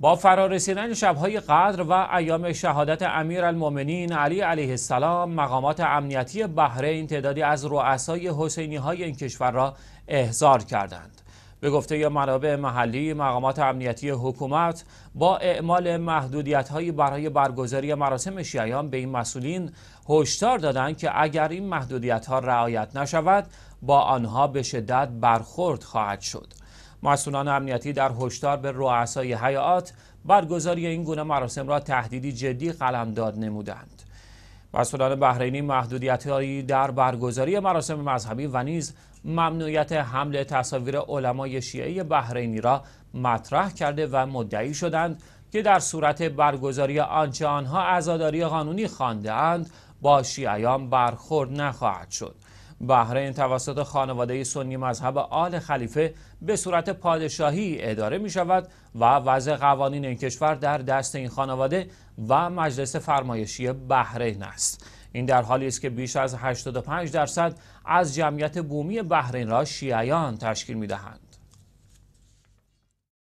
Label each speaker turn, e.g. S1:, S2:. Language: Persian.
S1: با فرارسیدن شبهای قدر و ایام شهادت امیر امیرالمؤمنین علی علیه السلام مقامات امنیتی بحرین تعدادی از رؤسای حسینی های این کشور را احضار کردند به گفته منابع محلی مقامات امنیتی حکومت با اعمال محدودیت برای برگزاری مراسم شیعیان به این مسئولین هشدار دادند که اگر این محدودیت ها رعایت نشود با آنها به شدت برخورد خواهد شد مسئولان امنیتی در هشدار به رؤسای حیات برگزاری این گونه مراسم را تهدیدی جدی قلمداد نمودند مسئولان بحرینی محدودیتهایی در برگزاری مراسم مذهبی و نیز ممنوعیت حمل تصاویر علمای شیعه بحرینی را مطرح کرده و مدعی شدند که در صورت برگزاری آنچه آنها عزاداری قانونی خواندهاند با شیعیان برخورد نخواهد شد بحرین توسط خانواده سنی مذهب آل خلیفه به صورت پادشاهی اداره می شود و وضع قوانین این کشور در دست این خانواده و مجلس فرمایشی بحرین است این در حالی است که بیش از 85 درصد از جمعیت بومی بحرین را شیعیان تشکیل می دهند